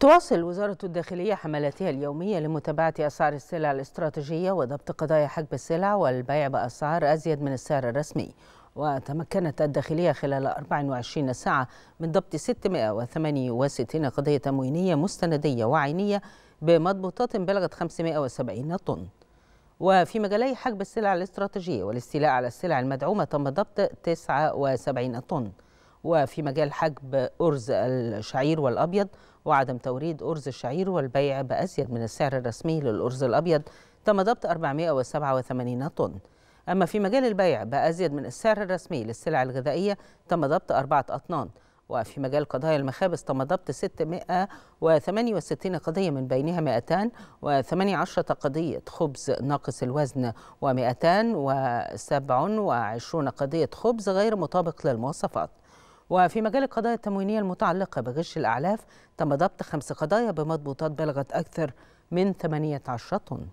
تواصل وزارة الداخلية حملاتها اليومية لمتابعة أسعار السلع الاستراتيجية وضبط قضايا حجب السلع والبيع بأسعار أزيد من السعر الرسمي وتمكنت الداخلية خلال 24 ساعة من ضبط 668 قضية تموينية مستندية وعينية بمضبوطات بلغت 570 طن وفي مجالي حجب السلع الاستراتيجية والاستيلاء على السلع المدعومة تم ضبط 79 طن وفي مجال حجب أرز الشعير والأبيض وعدم توريد أرز الشعير والبيع بأزيد من السعر الرسمي للأرز الأبيض تم ضبط 487 طن أما في مجال البيع بأزيد من السعر الرسمي للسلع الغذائية تم ضبط أربعة أطنان وفي مجال قضايا المخابز تم ضبط 668 قضية من بينها 218 قضية خبز ناقص الوزن و227 قضية خبز غير مطابق للمواصفات وفي مجال القضايا التموينية المتعلقة بغش الأعلاف تم ضبط خمس قضايا بمضبوطات بلغت أكثر من 18 طن